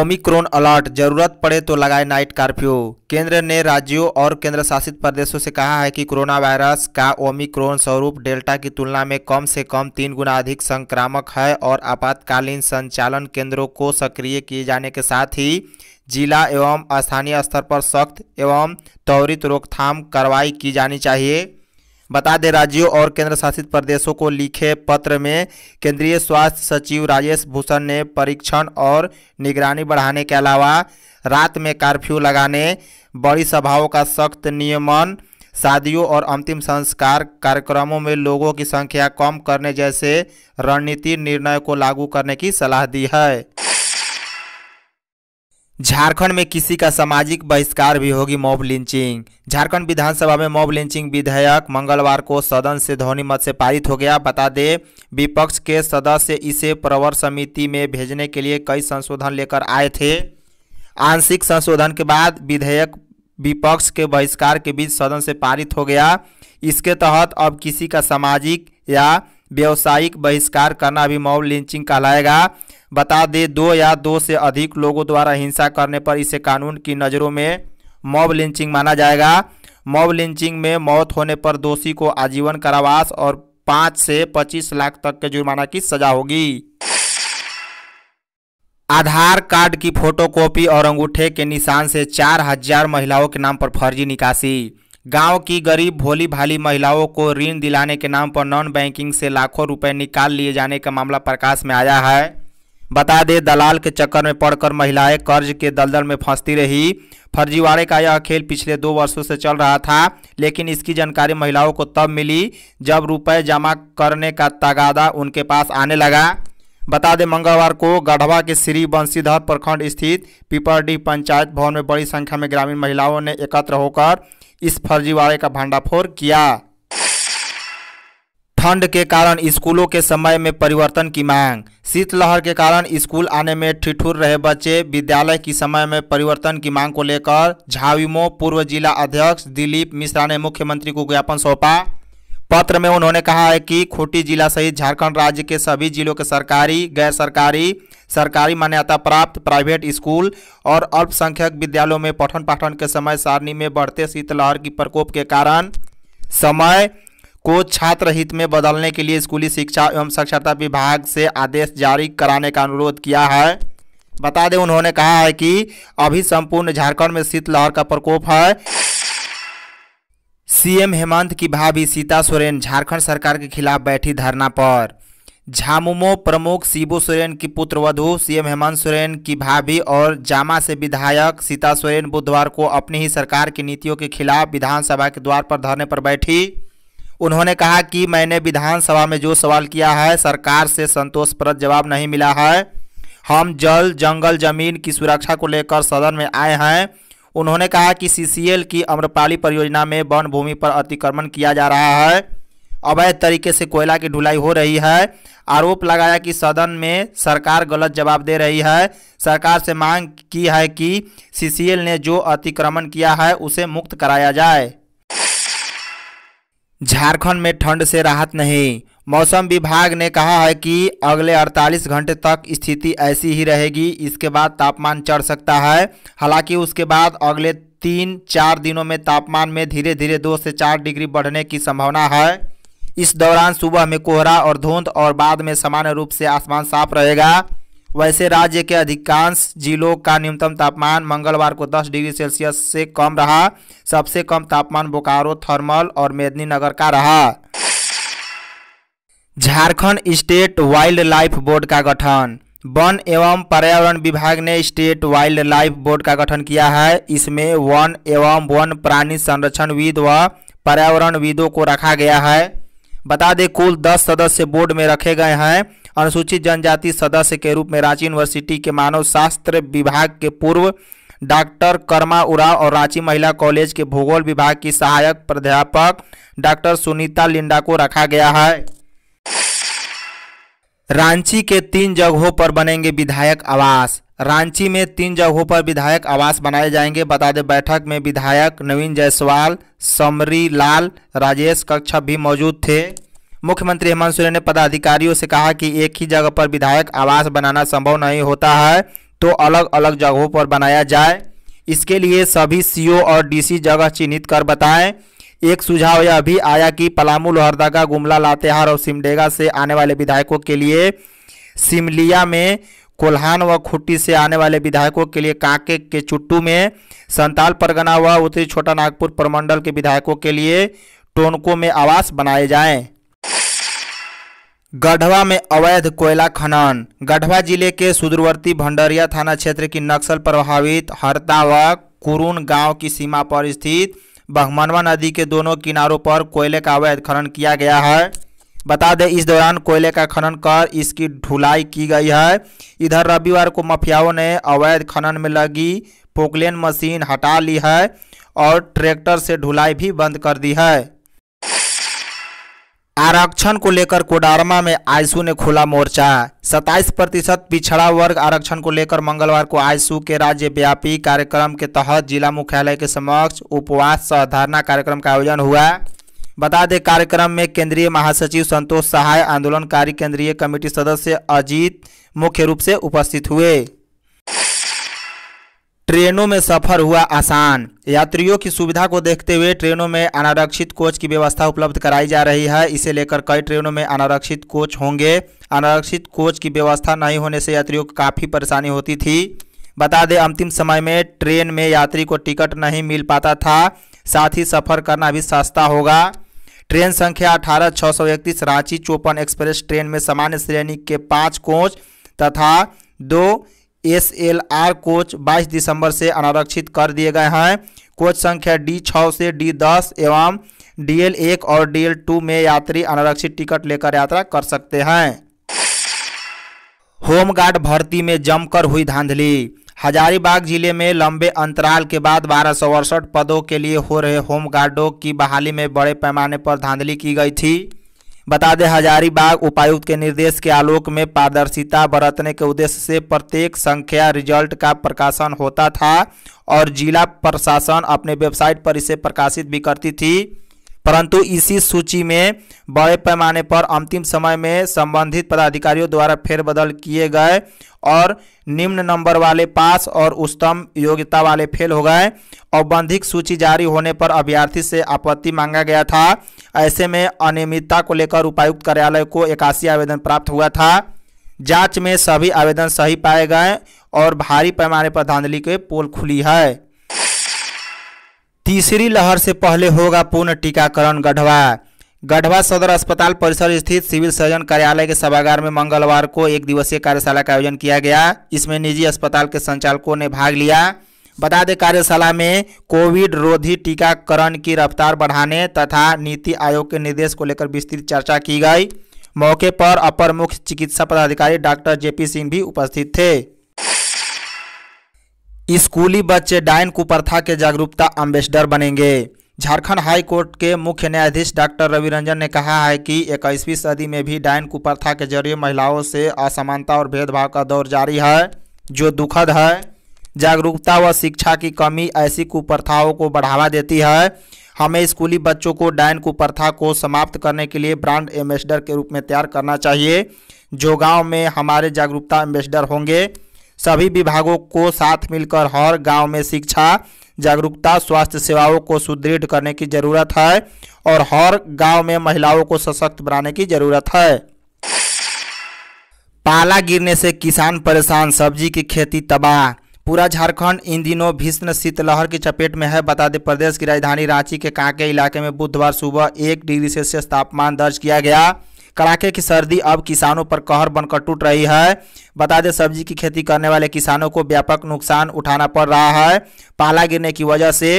Omicron alert जरूरत पड़े तो लगाए नाइट कर्फ्यू केंद्र ने राज्यों और केंद्र शासित प्रदेशों से कहा है कि कोरोना वायरस का ओमिक्रोन स्वरूप डेल्टा की तुलना में कम से कम तीन गुना अधिक संक्रामक है और आपातकालीन संचालन केंद्रों को सक्रिय किए जाने के साथ ही जिला एवं स्थानीय स्तर पर सख्त एवं त्वरित रोकथाम कार्रवाई की जानी चाहिए बता दें राज्यों और केंद्र शासित प्रदेशों को लिखे पत्र में केंद्रीय स्वास्थ्य सचिव राजेश भूषण ने परीक्षण और निगरानी बढ़ाने के अलावा रात में कर्फ्यू लगाने बड़ी सभाओं का सख्त नियमन शादियों और अंतिम संस्कार कार्यक्रमों में लोगों की संख्या कम करने जैसे रणनीति निर्णय को लागू करने की सलाह दी है झारखंड में किसी का सामाजिक बहिष्कार भी होगी मॉब लिंचिंग झारखंड विधानसभा में मॉब लिंचिंग विधेयक मंगलवार को सदन से ध्वनिमत से पारित हो गया बता दें विपक्ष के सदस्य इसे प्रवर समिति में भेजने के लिए कई संशोधन लेकर आए थे आंशिक संशोधन के बाद विधेयक विपक्ष के बहिष्कार के बीच सदन से पारित हो गया इसके तहत अब किसी का सामाजिक या व्यावसायिक बहिष्कार करना भी मॉब लिंचिंग कहलाएगा बता दें दो या दो से अधिक लोगों द्वारा हिंसा करने पर इसे कानून की नज़रों में मॉब लिंचिंग माना जाएगा मॉब लिंचिंग में मौत होने पर दोषी को आजीवन कारावास और पाँच से पच्चीस लाख तक के जुर्माना की सजा होगी आधार कार्ड की फोटोकॉपी और अंगूठे के निशान से चार हजार महिलाओं के नाम पर फर्जी निकासी गांव की गरीब भोली भाली महिलाओं को ऋण दिलाने के नाम पर नॉन बैंकिंग से लाखों रुपए निकाल लिए जाने का मामला प्रकाश में आया है बता दे दलाल के चक्कर में पड़कर महिलाएं कर्ज के दलदल में फंसती रही फर्जीवाड़े का यह खेल पिछले दो वर्षों से चल रहा था लेकिन इसकी जानकारी महिलाओं को तब मिली जब रुपए जमा करने का तगादा उनके पास आने लगा बता दें मंगलवार को गढ़वा के श्री बंशीधर प्रखंड स्थित पिपरडी पंचायत भवन में बड़ी संख्या में ग्रामीण महिलाओं ने एकत्र होकर इस फर्जीवाड़े का भंडाफोड़ किया ठंड के कारण स्कूलों के समय में परिवर्तन की मांग शीतलहर के कारण स्कूल आने में ठिठुर रहे बच्चे विद्यालय की समय में परिवर्तन की मांग को लेकर झाविमो पूर्व जिला अध्यक्ष दिलीप मिश्रा ने मुख्यमंत्री को ज्ञापन सौंपा पत्र में उन्होंने कहा है कि खूटी जिला सहित झारखंड राज्य के सभी जिलों के सरकारी गैर सरकारी सरकारी मान्यता प्राप्त प्राइवेट स्कूल और अल्पसंख्यक विद्यालयों में पठन पाठन के समय सारणी में बढ़ते शीतलहर की प्रकोप के कारण समय को छात्र हित में बदलने के लिए स्कूली शिक्षा एवं साक्षरता विभाग से आदेश जारी कराने का अनुरोध किया है बता दें उन्होंने कहा है कि अभी संपूर्ण झारखंड में शीतलहर का प्रकोप है सीएम हेमंत की भाभी सीता सोरेन झारखंड सरकार के खिलाफ बैठी धरना पर झामुमो प्रमुख शिबू सोरेन की पुत्रवधु सीएम हेमंत सोरेन की भाभी और जामा से विधायक सीता सोरेन बुधवार को अपनी ही सरकार की नीतियों के खिलाफ विधानसभा के द्वार पर धरने पर बैठी उन्होंने कहा कि मैंने विधानसभा में जो सवाल किया है सरकार से संतोषप्रद जवाब नहीं मिला है हम जल जंगल जमीन की सुरक्षा को लेकर सदन में आए हैं उन्होंने कहा कि सीसीएल की अम्रपाली परियोजना में वन भूमि पर अतिक्रमण किया जा रहा है अवैध तरीके से कोयला की ढुलाई हो रही है आरोप लगाया कि सदन में सरकार गलत जवाब दे रही है सरकार से मांग की है कि सीसीएल ने जो अतिक्रमण किया है उसे मुक्त कराया जाए झारखंड में ठंड से राहत नहीं मौसम विभाग ने कहा है कि अगले 48 घंटे तक स्थिति ऐसी ही रहेगी इसके बाद तापमान चढ़ सकता है हालांकि उसके बाद अगले तीन चार दिनों में तापमान में धीरे धीरे दो से चार डिग्री बढ़ने की संभावना है इस दौरान सुबह में कोहरा और धुंध और बाद में सामान्य रूप से आसमान साफ रहेगा वैसे राज्य के अधिकांश जिलों का न्यूनतम तापमान मंगलवार को 10 डिग्री सेल्सियस से कम रहा सबसे कम तापमान बोकारो थर्मल और मेदनी नगर का रहा Jharkhand state wild life board का गठन वन एवं पर्यावरण विभाग ने स्टेट वाइल्ड लाइफ बोर्ड का गठन किया है इसमें वन एवं वन प्राणी संरक्षणविद व पर्यावरणविदों को रखा गया है बता दें कुल 10 सदस्य बोर्ड में रखे गए हैं अनुसूचित जनजाति सदस्य के रूप में रांची यूनिवर्सिटी के मानव शास्त्र विभाग के पूर्व डॉक्टर कर्मा उराव और रांची महिला कॉलेज के भूगोल विभाग की सहायक प्राध्यापक डॉक्टर सुनीता लिंडा को रखा गया है रांची के तीन जगहों पर बनेंगे विधायक आवास रांची में तीन जगहों पर विधायक आवास बनाए जाएंगे बता दें बैठक में विधायक नवीन जायसवाल समरी लाल राजेश कक्षा भी मौजूद थे मुख्यमंत्री हेमंत सोरेन ने पदाधिकारियों से कहा कि एक ही जगह पर विधायक आवास बनाना संभव नहीं होता है तो अलग अलग जगहों पर बनाया जाए इसके लिए सभी सीओ और डीसी जगह चिन्हित कर बताएं एक सुझाव यह भी आया कि पलामू लोहरदगा गुमला लातेहार और सिमडेगा से आने वाले विधायकों के लिए सिमलिया में कोल्हान व खुट्टी से आने वाले विधायकों के लिए कांके के चुट्टू में संताल परगना व उत्तरी छोटा नागपुर प्रमंडल के विधायकों के लिए टोनको में आवास बनाए जाएं। गढ़वा में अवैध कोयला खनन गढ़वा जिले के सुदूरवर्ती भंडरिया थाना क्षेत्र की नक्सल प्रभावित हरता व कुरून गांव की सीमा पर स्थित बहमनवा नदी के दोनों किनारों पर कोयले का अवैध खनन किया गया है बता दें इस दौरान कोयले का खनन कर इसकी ढुलाई की गई है इधर रविवार को मफियाओं ने अवैध खनन में लगी पोकलेन मशीन हटा ली है और ट्रैक्टर से ढुलाई भी बंद कर दी है आरक्षण को लेकर कोडारमा में आयसू ने खोला मोर्चा 27 प्रतिशत पिछड़ा वर्ग आरक्षण को लेकर मंगलवार को आयसू के राज्यव्यापी कार्यक्रम के तहत जिला मुख्यालय के समक्ष उपवास सह धारणा कार्यक्रम का आयोजन हुआ बता दें कार्यक्रम में केंद्रीय महासचिव संतोष सहाय आंदोलनकारी केंद्रीय कमेटी सदस्य अजीत मुख्य रूप से उपस्थित हुए ट्रेनों में सफर हुआ आसान यात्रियों की सुविधा को देखते हुए ट्रेनों में अनारक्षित कोच की व्यवस्था उपलब्ध कराई जा रही है इसे लेकर कई ट्रेनों में अनारक्षित कोच होंगे अनारक्षित कोच की व्यवस्था नहीं होने से यात्रियों को काफ़ी परेशानी होती थी बता दें अंतिम समय में ट्रेन में यात्री को टिकट नहीं मिल पाता था साथ ही सफ़र करना भी सस्ता होगा ट्रेन संख्या अठारह छः सौ इकतीस रांची चौपन एक्सप्रेस ट्रेन में सामान्य श्रेणी के पाँच कोच तथा दो एस एल आर कोच 22 दिसंबर से अनारक्षित कर दिए गए हैं कोच संख्या डी छः से डी दस एवं डी एल एक और डी एल टू में यात्री अनारक्षित टिकट लेकर यात्रा कर सकते हैं होमगार्ड भर्ती में जमकर हुई धांधली हजारीबाग जिले में लंबे अंतराल के बाद बारह पदों के लिए हो रहे होमगार्डों की बहाली में बड़े पैमाने पर धांधली की गई थी बता दें हजारीबाग उपायुक्त के निर्देश के आलोक में पारदर्शिता बरतने के उद्देश्य से प्रत्येक संख्या रिजल्ट का प्रकाशन होता था और जिला प्रशासन अपने वेबसाइट पर इसे प्रकाशित भी करती थी परंतु इसी सूची में बड़े पैमाने पर अंतिम समय में संबंधित पदाधिकारियों द्वारा फेरबदल किए गए और निम्न नंबर वाले पास और उच्चतम योग्यता वाले फेल हो गए औबंधिक सूची जारी होने पर अभ्यर्थी से आपत्ति मांगा गया था ऐसे में अनियमितता को लेकर उपायुक्त कार्यालय को इक्यासी आवेदन प्राप्त हुआ था जांच में सभी आवेदन सही पाए गए और भारी पैमाने पर धांधली के पोल खुली है तीसरी लहर से पहले होगा पूर्ण टीकाकरण गढ़वा गढ़वा सदर अस्पताल परिसर स्थित सिविल सर्जन कार्यालय के सभागार में मंगलवार को एक दिवसीय कार्यशाला का आयोजन किया गया इसमें निजी अस्पताल के संचालकों ने भाग लिया बता दें कार्यशाला में कोविड रोधी टीकाकरण की रफ्तार बढ़ाने तथा नीति आयोग के निर्देश को लेकर विस्तृत चर्चा की गई मौके पर अपर मुख्य चिकित्सा पदाधिकारी डॉक्टर जेपी सिंह भी उपस्थित थे स्कूली बच्चे डायन कुप्रथा के जागरूकता एम्बेसडर बनेंगे झारखंड हाई कोर्ट के मुख्य न्यायाधीश डॉक्टर रवि रंजन ने कहा है कि इक्कीसवीं सदी में भी डायन कुप्रथा के जरिए महिलाओं से असमानता और भेदभाव का दौर जारी है जो दुखद है जागरूकता व शिक्षा की कमी ऐसी कुप्रथाओं को बढ़ावा देती है हमें स्कूली बच्चों को डायन कुप्रथा को समाप्त करने के लिए ब्रांड एम्बेसडर के रूप में तैयार करना चाहिए जो गाँव में हमारे जागरूकता एम्बेसडर होंगे सभी विभागों को साथ मिलकर हर गांव में शिक्षा जागरूकता स्वास्थ्य सेवाओं को सुदृढ़ करने की जरूरत है और हर गांव में महिलाओं को सशक्त बनाने की जरूरत है पाला गिरने से किसान परेशान सब्जी की खेती तबाह पूरा झारखंड इन दिनों भीषण शीतलहर की चपेट में है बता दें प्रदेश की राजधानी रांची के कांके इलाके में बुधवार सुबह एक डिग्री सेल्सियस तापमान दर्ज किया गया कड़ाके की सर्दी अब किसानों पर कहर बनकर टूट रही है बता दें सब्जी की खेती करने वाले किसानों को व्यापक नुकसान उठाना पड़ रहा है पाला गिरने की वजह से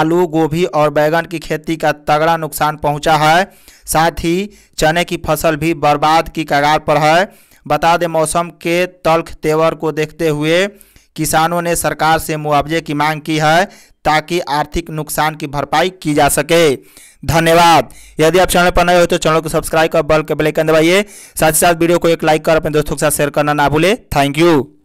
आलू गोभी और बैंगन की खेती का तगड़ा नुकसान पहुंचा है साथ ही चने की फसल भी बर्बाद की कगार पर है बता दें मौसम के तल्ख तेवर को देखते हुए किसानों ने सरकार से मुआवजे की मांग की है ताकि आर्थिक नुकसान की भरपाई की जा सके धन्यवाद यदि आप चैनल पर नए हो तो चैनल को सब्सक्राइब कर बल के ब्लैकन दबाइए साथ ही साथ वीडियो को एक लाइक कर अपने दोस्तों के साथ शेयर करना ना भूले थैंक यू